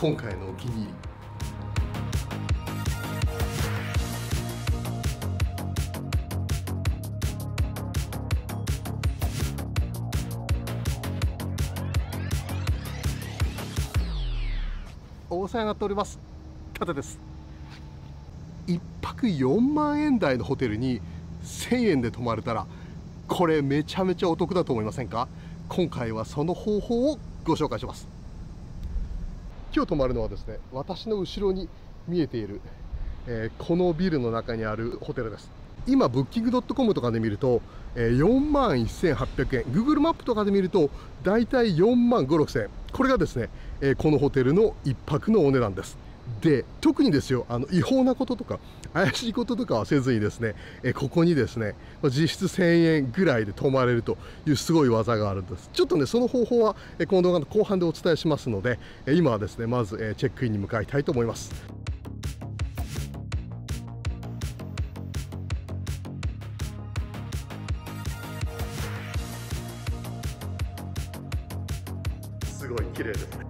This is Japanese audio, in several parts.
今回のお気に入りお世話になっております方です一泊四万円台のホテルに千円で泊まれたらこれめちゃめちゃお得だと思いませんか今回はその方法をご紹介します今日泊まるのはですね私の後ろに見えている、えー、このビルの中にあるホテルです今ブッキングドットコムとかで見ると、えー、4万1800円 Google マップとかで見ると大体た4万5 6千円これがですね、えー、このホテルの1泊のお値段ですで特にですよあの違法なこととか怪しいこととかはせずにですねえここにですね実質1000円ぐらいで泊まれるというすごい技があるんですちょっとねその方法はこの動画の後半でお伝えしますので今はですねまずチェックインに向かいたいと思います。すごい綺麗ですね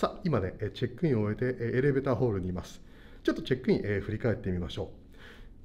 さあ、今ね、チェックインを終えてエレベーターホールにいます。ちょっとチェックイン、えー、振り返ってみましょう。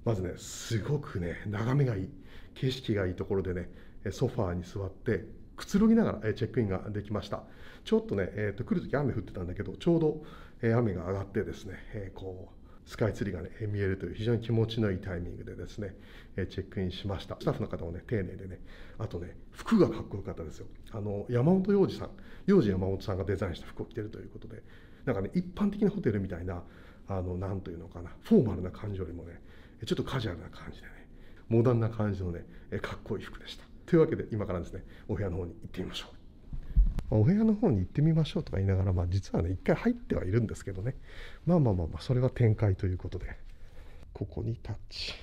まずね、すごくね、眺めがいい、景色がいいところでね、ソファーに座って、くつろぎながらチェックインができました。ちょっとね、えーと、来るとき雨降ってたんだけど、ちょうど雨が上がってですね、えー、こスカイツリーが、ね、見えるという非常に気持ちのいいタイミングでですね、えチェックインしましたスタッフの方もね丁寧でねあとね服がかっこよかったですよあの山本洋二さん洋二山本さんがデザインした服を着てるということでなんかね一般的なホテルみたいなあのなんというのかなフォーマルな感じよりもねちょっとカジュアルな感じでねモダンな感じのねかっこいい服でしたというわけで今からですねお部屋の方に行ってみましょうお部屋の方に行ってみましょうとか言いながら、まあ、実はね一回入ってはいるんですけどねまあまあまあまあそれは展開ということでここにタッチ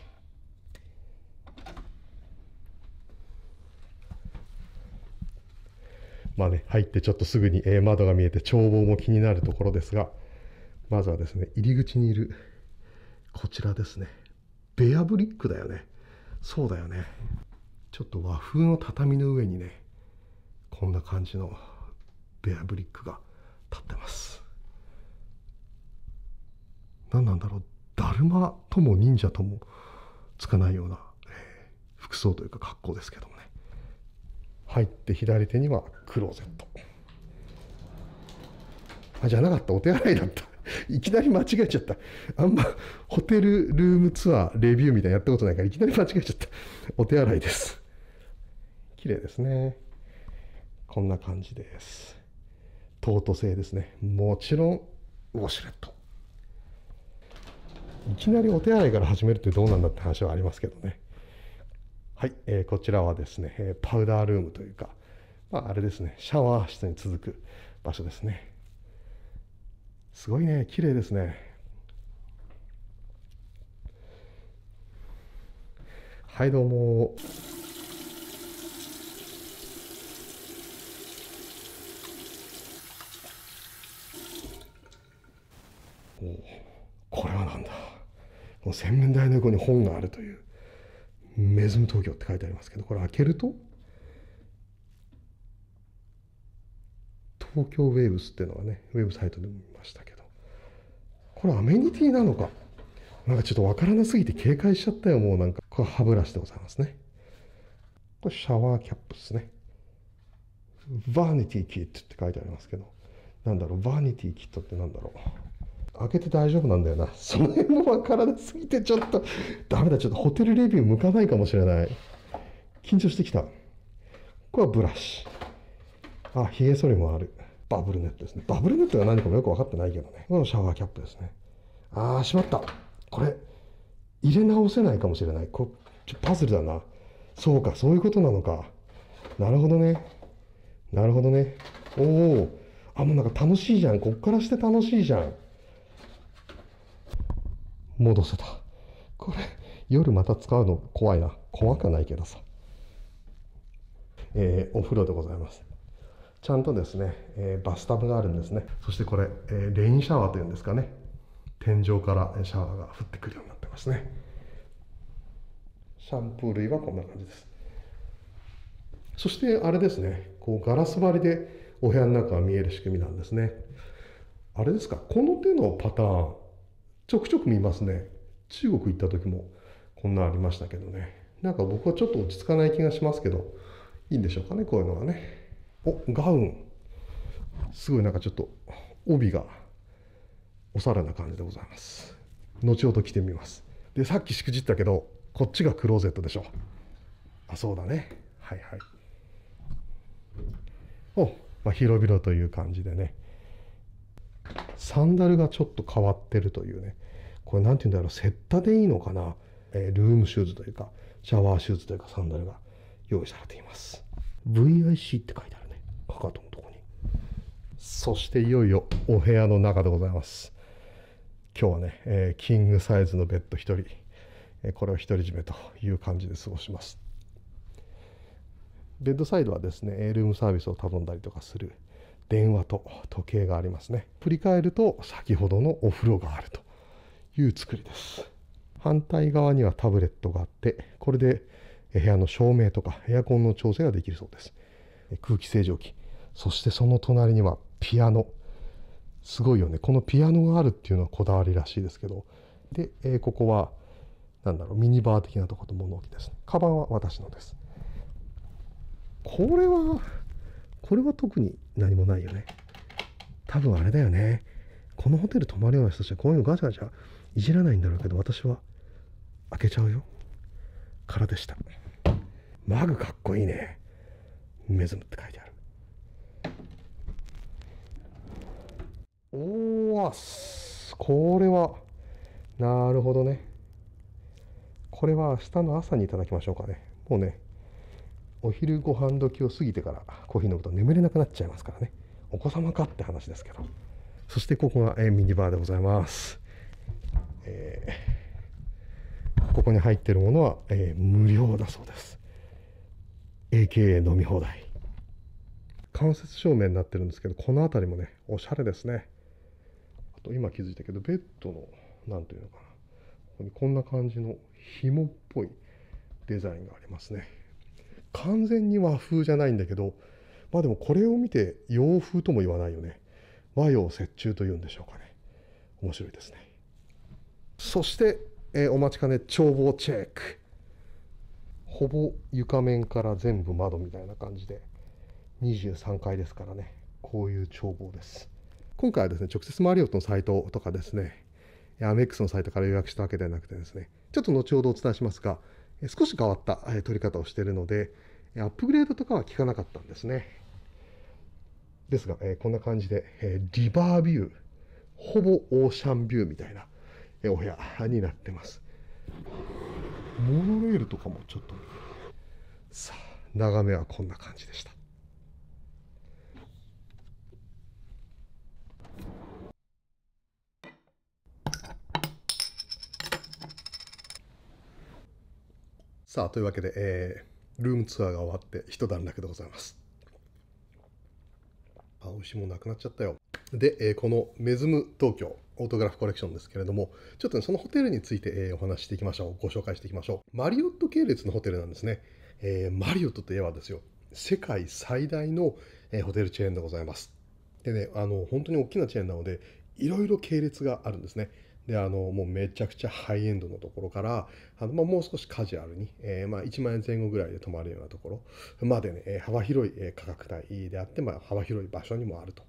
まあね入ってちょっとすぐに窓が見えて眺望も気になるところですがまずはですね入り口にいるこちらですねベアブリックだよねそうだよねちょっと和風の畳の上にねこんな感じのベアブリックが立ってます何なんだろうだるまとも忍者ともつかないような、えー、服装というか格好ですけどもね入って左手にはクローゼットあじゃなかったお手洗いだった いきなり間違えちゃったあんまホテルルームツアーレビューみたいなやったことないからいきなり間違えちゃったお手洗いです綺麗ですねこんな感じです。トート製ですね。もちろん、ウォシュレット。いきなりお手洗いから始めるってどうなんだって話はありますけどね。はい、えー、こちらはですね、えパウダールームというか、まあ、あれですね、シャワー室に続く場所ですね。すごいね、綺麗ですね。はい、どうも。これは何だこの洗面台の横に本があるという「メズム東京」って書いてありますけどこれ開けると東京ウェーブスっていうのがねウェブサイトでも見ましたけどこれアメニティなのかなんかちょっと分からなすぎて警戒しちゃったよもうなんかこれ歯ブラシでございますねこれシャワーキャップですねバーニティキットって書いてありますけどなんだろうバーニティキットってなんだろう開けて大丈夫なんだよな。その辺もわからなすぎて、ちょっと、ダメだ、ちょっとホテルレビュー向かないかもしれない。緊張してきた。これはブラシ。あ、髭剃りもある。バブルネットですね。バブルネットが何かもよく分かってないけどね。このシャワーキャップですね。ああしまった。これ、入れ直せないかもしれない。こちょパズルだな。そうか、そういうことなのか。なるほどね。なるほどね。おお。あ、もうなんか楽しいじゃん。こっからして楽しいじゃん。戻せた。これ、夜また使うの怖いな。怖くないけどさ。えー、お風呂でございます。ちゃんとですね、えー、バスタブがあるんですね。そしてこれ、えー、レインシャワーというんですかね。天井からシャワーが降ってくるようになってますね。シャンプー類はこんな感じです。そしてあれですね、こうガラス張りでお部屋の中が見える仕組みなんですね。あれですか、この手のパターン、ちょくちょく見ますね中国行った時もこんなありましたけどねなんか僕はちょっと落ち着かない気がしますけどいいんでしょうかねこういうのはねおガウンすごいなんかちょっと帯がおしゃれな感じでございます後ほど着てみますでさっきしくじったけどこっちがクローゼットでしょあそうだねはいはいお、まあ、広々という感じでねサンダルがちょっと変わってるというねこれ何て言うんだろう、セッタでいいのかな、えー、ルームシューズというか、シャワーシューズというかサンダルが用意されています。VIC って書いてあるね。かかとのとこに。そしていよいよお部屋の中でございます。今日はね、えー、キングサイズのベッド1人、えこれを独り占めという感じで過ごします。ベッドサイドはですね、ルームサービスを頼んだりとかする電話と時計がありますね。振り返ると、先ほどのお風呂があるという作りです反対側にはタブレットがあってこれで部屋の照明とかエアコンの調整ができるそうです空気清浄機そしてその隣にはピアノすごいよねこのピアノがあるっていうのはこだわりらしいですけどで、えここは何だろうミニバー的なとこと物置ですカバンは私のですこれはこれは特に何もないよね多分あれだよねこのホテル泊まるような人たちはこういうのガチャガチャいじらないんだろうけど私は開けちゃうよからでしたマグかっこいいねメズムって書いてあるおわこれはなるほどねこれは明日の朝にいただきましょうかねもうねお昼ご飯時を過ぎてからコーヒー飲むと眠れなくなっちゃいますからねお子様かって話ですけどそしてここがミニバーでございますえー、ここに入ってるものは、えー、無料だそうです AKA 飲み放題間接照明になってるんですけどこの辺りもねおしゃれですねあと今気づいたけどベッドの何というのかなここにこんな感じの紐っぽいデザインがありますね完全に和風じゃないんだけどまあでもこれを見て洋風とも言わないよね和洋折衷というんでしょうかね面白いですねそして、えー、お待ちかね眺望チェックほぼ床面から全部窓みたいな感じで23階ですからねこういう眺望です今回はですね直接マリオットのサイトとかですねアメックスのサイトから予約したわけではなくてですねちょっと後ほどお伝えしますが少し変わった取り方をしているのでアップグレードとかは効かなかったんですねですが、えこんな感じで、えリバービューほぼオーシャンビューみたいなお部屋になってますモノレールとかもちょっとさあ眺めはこんな感じでしたさあというわけで、えー、ルームツアーが終わって一段落でございますあ美しもなくなっちゃったよで、えー、このメズム東京オートグラフコレクションですけれども、ちょっと、ね、そのホテルについて、えお話ししていきましょう。ご紹介していきましょう。マリオット系列のホテルなんですね。えー、マリオットといえばですよ、世界最大の、えホテルチェーンでございます。でね、あの、本当に大きなチェーンなので、いろいろ系列があるんですね。であのもうめちゃくちゃハイエンドのところからあの、まあ、もう少しカジュアルに、えー、まあ、1万円前後ぐらいで泊まるようなところまでね、え幅広い価格帯であって、まあ、幅広い場所にもあると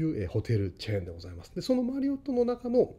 いう、えホテルチェーンでございます。でそのマリオットの中の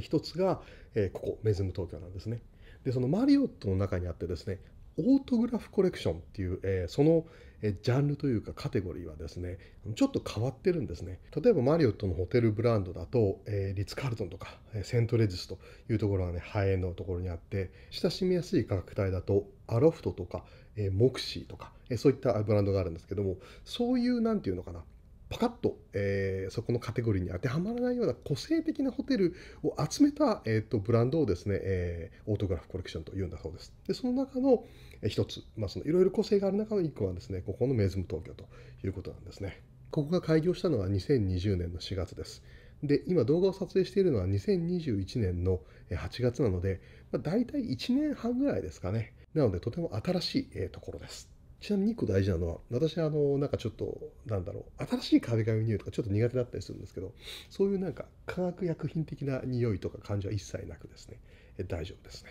一つが、えここメズム東京なんですね。でそのマリオットの中にあってですねオートグラフコレクションっていう、えー、そのジャンルというかカテゴリーはですねちょっと変わってるんですね例えばマリオットのホテルブランドだと、えー、リッツ・カールトンとかセントレジスというところがねハエのところにあって親しみやすい価格帯だとアロフトとか、えー、モクシーとか、えー、そういったブランドがあるんですけどもそういう何て言うのかなパカッと、えー、そこのカテゴリーに当てはまらないような個性的なホテルを集めた、えーと、ブランドをですね、えー、オートグラフコレクションというんだそうです。で、その中の一つ、まあ、そのいろいろ個性がある中の一個はですね、ここのメズム東京ということなんですね。ここが開業したのは2020年の4月です。で、今動画を撮影しているのは2021年の8月なので、まあ、大体1年半ぐらいですかね。なのでとても新しいところです。ちなみに1個大事なのは、私あの、なんかちょっと、なんだろう、新しい壁紙の匂いとかちょっと苦手だったりするんですけど、そういうなんか化学薬品的な匂いとか感じは一切なくですね、え大丈夫ですね。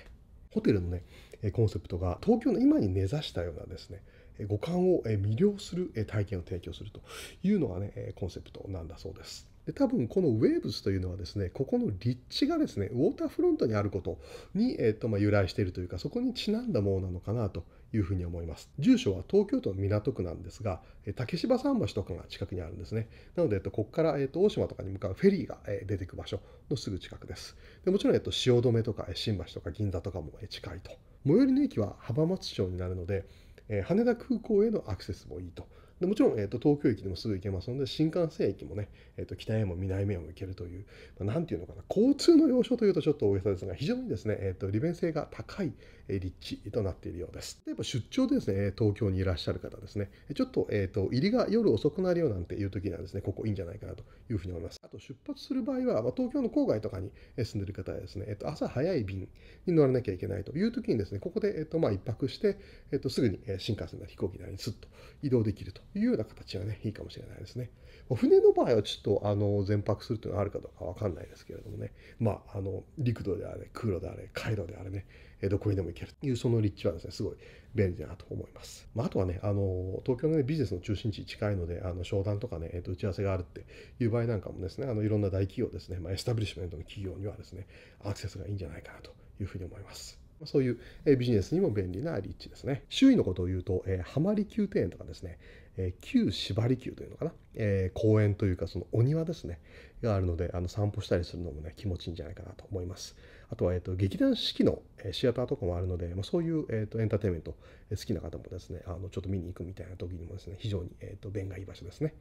ホテルのね、コンセプトが東京の今に根ざしたようなですね、五感を魅了する体験を提供するというのがね、コンセプトなんだそうです。で多分このウェーブスというのはですね、ここの立地がですね、ウォーターフロントにあることに、えっとまあ、由来しているというか、そこにちなんだものなのかなというふうに思います。住所は東京都港区なんですが、竹芝桟橋とかが近くにあるんですね。なので、えっと、ここから、えっと、大島とかに向かうフェリーが、え出てく場所のすぐ近くです。でもちろん、えっと、汐留とか新橋とか銀座とかも近いと。最寄りの駅は浜松町になるので、え羽田空港へのアクセスもいいと。でもちろん、えーと、東京駅でもすぐ行けますので新幹線駅もね、えーと、北へも南へも行けるという何、まあ、ていうのかな交通の要所というとちょっと大げさですが非常にですね、えーと利便性が高い、立地となっているようです。例えば出張でですね、東京にいらっしゃる方ですね、ちょっと、えっ、ー、と、入りが夜遅くなるよなんていう時にはですね、ここいいんじゃないかなというふうに思います。あと出発する場合は、まあ、東京の郊外とかに住んでる方はですね、えっ、ー、と、朝早い便に乗らなきゃいけないという時にですね、ここで、えっ、ー、と、まあ、一泊して、えっと、すぐに新幹線な飛行機なりにすっと移動できるというような形はね、いいかもしれないですね。船の場合はちょっとあの全泊するというのはあるかどうか分かんないですけれどもね、まあ、あの陸路であれ空路であれ海路であれねどこにでも行けるというその立地はですねすごい便利だなと思います、まあ、あとはねあの東京の、ね、ビジネスの中心地近いのであの商談とかね、えー、と打ち合わせがあるっていう場合なんかもですねあのいろんな大企業ですね、まあ、エスタブリッシュメントの企業にはですねアクセスがいいんじゃないかなというふうに思います。そういうビジネスにも便利な立地ですね。周囲のことを言うと、えー、浜離宮庭園とかですね、えー、旧縛り宮というのかな、えー、公園というかそのお庭ですねがあるのであの散歩したりするのもね気持ちいいんじゃないかなと思いますあとは、えーと、劇団四季の、えー、シアターとかもあるので、まあ、そういう、えーと、エンターテインメント、えー、好きな方もですねあのちょっと見に行くみたいな時にもですね非常に、えーと、便がいい場所ですね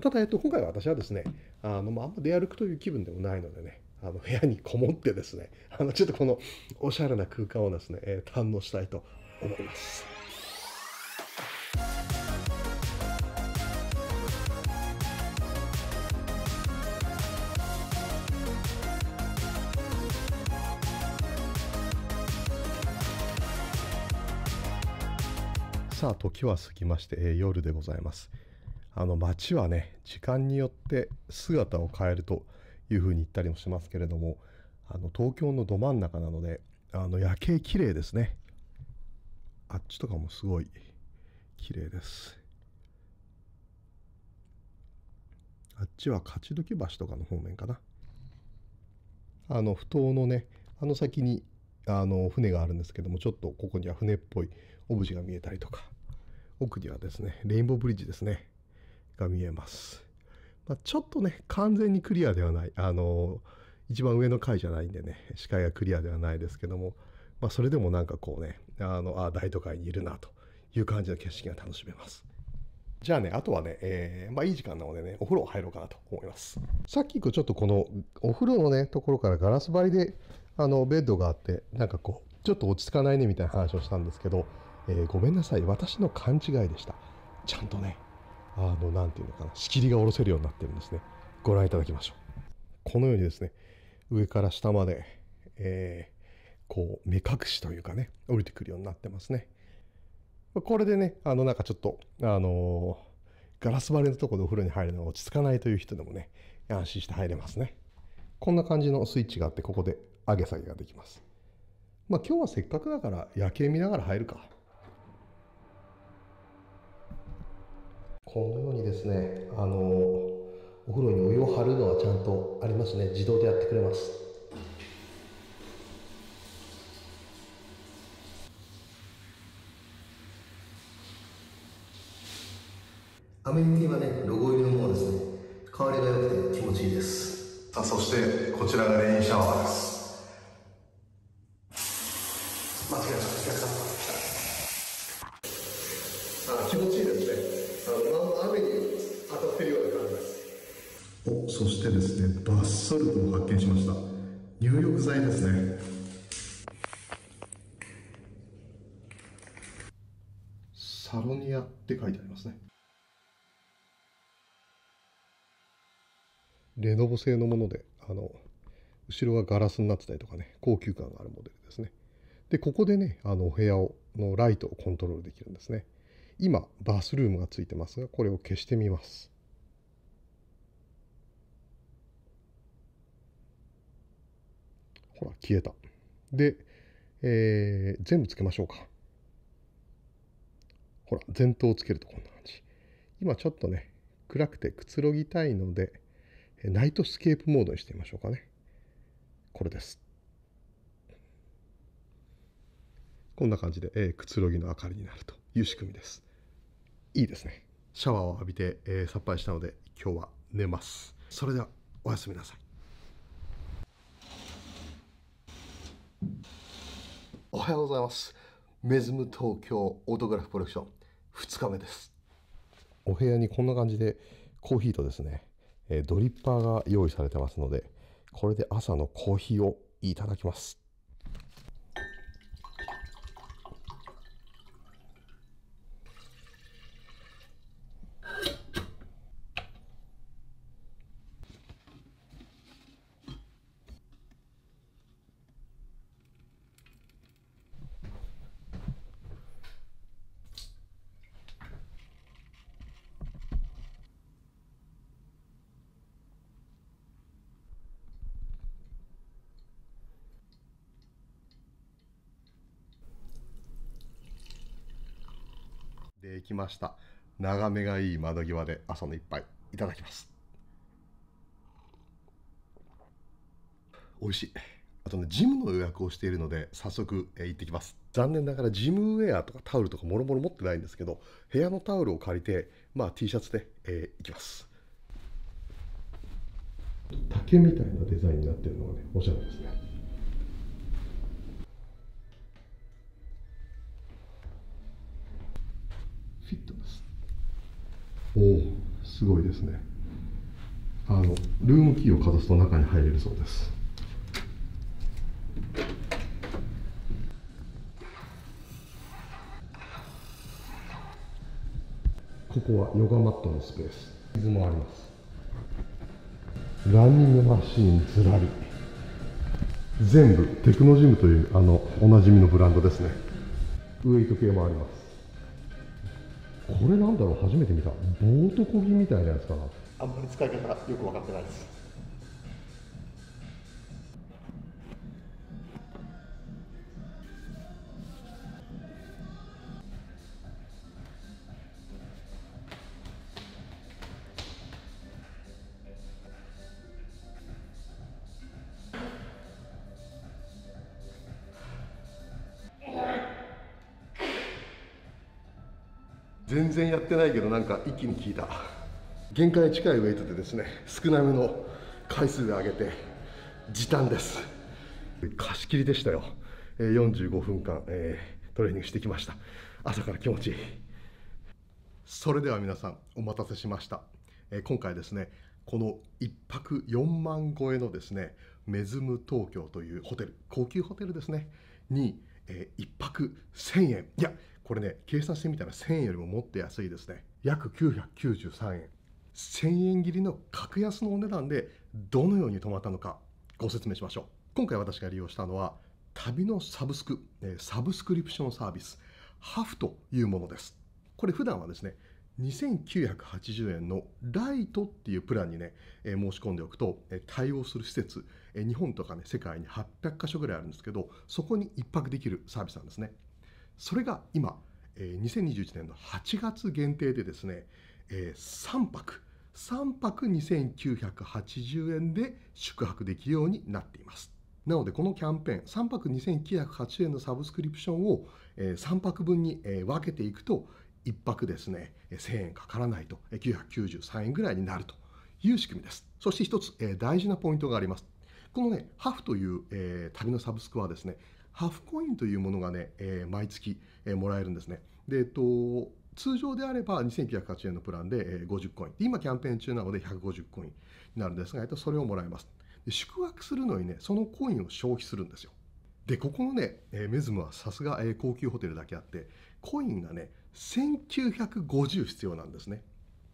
ただ、えっと、今回は私はですねあの、まあんま出歩くという気分でもないのでねあの部屋にこもってですねあのちょっとこのおしゃれな空間をですね、えー、堪能したいと思います。さあ時は過ぎまして、えー、夜でございますあの街はね時間によって姿を変えるというふうに言ったりもしますけれどもあの東京のど真ん中なのであの夜景綺麗ですねあっちとかもすごい綺麗ですあっちは勝どき橋とかの方面かなあの埠頭のねあの先にあの船があるんですけどもちょっとここには船っぽいオブジェが見えたりとか奥にはですね、レインボーブリッジですね、が見えます。まあ、ちょっとね、完全にクリアではない、あの、一番上の階じゃないんでね、視界がクリアではないですけども、まあ、それでもなんかこうね、あの、あ、大都会にいるなという感じの景色が楽しめます。じゃあね、あとはね、えー、まあいい時間なのでね、お風呂入ろうかなと思います。さっきちょっとこのお風呂のね、ところからガラス張りで、あの、ベッドがあって、なんかこう、ちょっと落ち着かないねみたいな話をしたんですけど、えー、ごめんなさい私の勘違いでしたちゃんとねあの何て言うのかな仕切りが下ろせるようになってるんですねご覧いただきましょうこのようにですね上から下まで、えー、こう目隠しというかね降りてくるようになってますねこれでねあのなんかちょっとあのー、ガラス張りのとこでお風呂に入るのが落ち着かないという人でもね安心して入れますねこんな感じのスイッチがあってここで上げ下げができますまあ今日はせっかくだから夜景見ながら入るかこのようにですね、あの、お風呂にお湯を張るのはちゃんとありますね。自動でやってくれます。アメニティはね、ロゴ入りのものですね。香りが良くて気持ちいいです。さあ、そしてこちらがレインシャワーです。ですねサロニアって書いてありますねレノボ製のものであの後ろがガラスになってたりとかね高級感があるモデルですねでここでねあのお部屋をのライトをコントロールできるんですね今バスルームがついてますがこれを消してみますほら、消えた。で、えー、全部つけましょうか。ほら、前頭をつけるとこんな感じ。今ちょっとね、暗くてくつろぎたいので、ナイトスケープモードにしてみましょうかね。これです。こんな感じで、えー、くつろぎの明かりになるという仕組みです。いいですね。シャワーを浴びて、えー、さっぱりしたので、今日は寝ます。それでは、おやすみなさい。おはようございます。メズム東京オートグラフコレクション2日目です。お部屋にこんな感じでコーヒーとですね、えドリッパーが用意されてますので、これで朝のコーヒーをいただきます。えー、来ました。眺めがいい窓際で朝の一杯いただきます。美味しい。あとね、ジムの予約をしているので、早速、えー、行ってきます。残念ながら、ジムウェアとかタオルとかもろもろ持ってないんですけど、部屋のタオルを借りて、まあ T シャツで、えー、行きます。竹みたいなデザインになってるのがね、おしゃれですね。おすごいですねあのルームキーをかざすと中に入れるそうですここはヨガマットのスペース水もありますランニングマシーンずらり全部テクノジムというあのおなじみのブランドですねウエイト系もありますこれなんだろう初めて見たボートこぎみたいなやつかなあんまり使い方よく分かってないです気に効いた限界に近いウェイトでですね少なめの回数で上げて時短です貸し切りでしたよ45分間、えー、トレーニングしてきました朝から気持ちいいそれでは皆さんお待たせしました、えー、今回ですねこの1泊4万超えのですねメズム東京というホテル高級ホテルですねに、えー、1泊1000円いやこれね、計算してみたら1000円よりももっと安いですね。約993円。1000円切りの格安のお値段でどのように泊まったのかご説明しましょう。今回私が利用したのは旅のサブスク、サブスクリプションサービス、ハフというものです。これ普段はですね、2980円のライトっていうプランにね、申し込んでおくと、対応する施設、日本とかね、世界に800か所ぐらいあるんですけど、そこに1泊できるサービスなんですね。それが今、えー、2021年の8月限定でですね、えー、3泊3泊2980円で宿泊できるようになっていますなのでこのキャンペーン3泊2980円のサブスクリプションを、えー、3泊分に、えー、分けていくと1泊ですね1000円かからないと993円ぐらいになるという仕組みですそして一つ、えー、大事なポイントがありますこのねハフという、えー、旅のサブスクはですねハーフコインというものがね、えー、毎月、えー、もらえるんですね。で、えっと、通常であれば2980円のプランで、えー、50コイン。今キャンペーン中なので150コインになるんですが、えっと、それをもらえます。で宿泊するのにね、そのコインを消費するんですよ。で、ここのね、えー、メズムはさすが、えー、高級ホテルだけあって、コインがね、1950必要なんですね。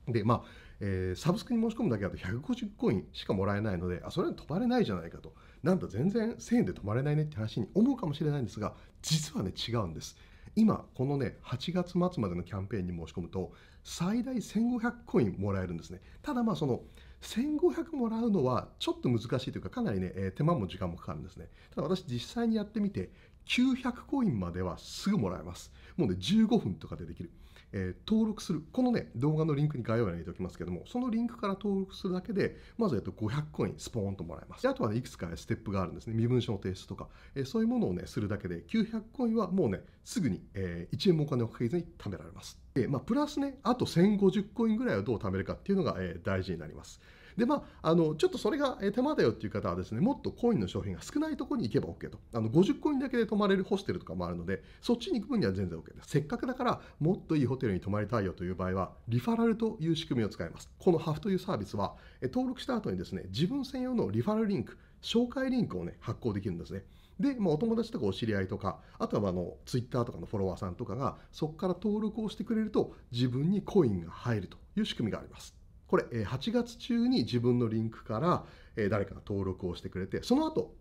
で、まあ、えー、サブスクに申し込むだけだと150コインしかもらえないのであそれは泊まれないじゃないかとなんだ全然1000円で泊まれないねって話に思うかもしれないんですが実はね違うんです今このね8月末までのキャンペーンに申し込むと最大1500コインもらえるんですねただまあその1500もらうのはちょっと難しいというかかなりね、えー、手間も時間もかかるんですねただ私実際にやってみて900コインまではすぐもらえますもうね15分とかでできるえー、登録する、このね、動画のリンクに概要欄に入れておきますけども、そのリンクから登録するだけで、まず、えっと、500コインスポーンともらえます。であとはね、いくつかステップがあるんですね。身分証の提出とか、えー、そういうものをね、するだけで、900コインはもうね、すぐに、えー、1円もお金をかけずに貯められます。で、まあ、プラスね、あと1050コインぐらいはどう貯めるかっていうのが、えー、大事になります。で、まあ、あの、ちょっとそれが手間だよっていう方はですね、もっとコインの商品が少ないところに行けば OK と。あの、50コインだけで泊まれるホステルとかもあるので、そっちに行く分には全然 OK です。せっかくだから、もっといいホテルに泊まりたいよという場合は、リファラルという仕組みを使います。このハフというサービスは、登録した後にですね、自分専用のリファラルリンク、紹介リンクをね、発行できるんですね。で、まあ、お友達とかお知り合いとか、あとはあの、ツイッターとかのフォロワーさんとかが、そこから登録をしてくれると、自分にコインが入るという仕組みがあります。これ、8月中に自分のリンクから、誰かが登録をしてくれて、その後、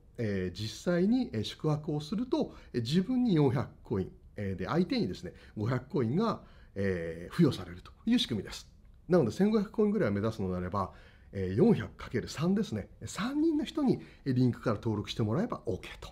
実際に宿泊をすると、自分に400コイン、で、相手にですね、500コインが、付与されるという仕組みです。なので、1500コインぐらいを目指すのであれば、400×3 ですね。3人の人にリンクから登録してもらえば OK と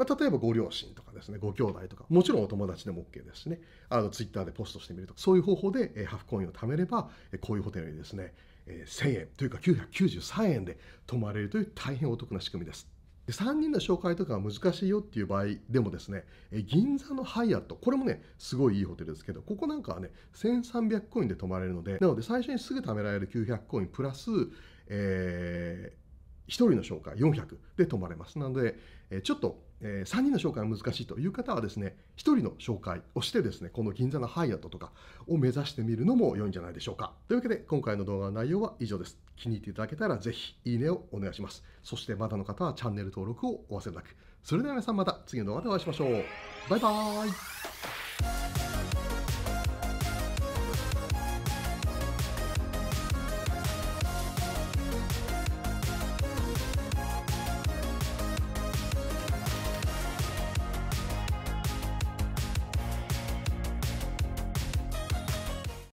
まあ、例えばご両親とかですね、ご兄弟とか、もちろんお友達でも OK ですしね、あのツイッターでポストしてみるとか、そういう方法で、えー、ハフコインを貯めれば、えこういうホテルにですね、え1000円というか993円で泊まれるという大変お得な仕組みです。で3人の紹介とかは難しいよっていう場合でもですね、え銀座のハイアット、これもね、すごいいいホテルですけど、ここなんかはね、1300コインで泊まれるので、なので最初にすぐ貯められる900コインプラス、え1人の紹介400で泊まれます。なので、えちょっと、え3人の紹介が難しいという方はですね、1人の紹介をしてですね、この銀座のハイアットとかを目指してみるのも良いんじゃないでしょうか。というわけで、今回の動画の内容は以上です。気に入っていただけたらぜひ、いいねをお願いします。そしてまだの方はチャンネル登録をお忘れなく。それでは皆さんまた次の動画でお会いしましょう。バイバーイ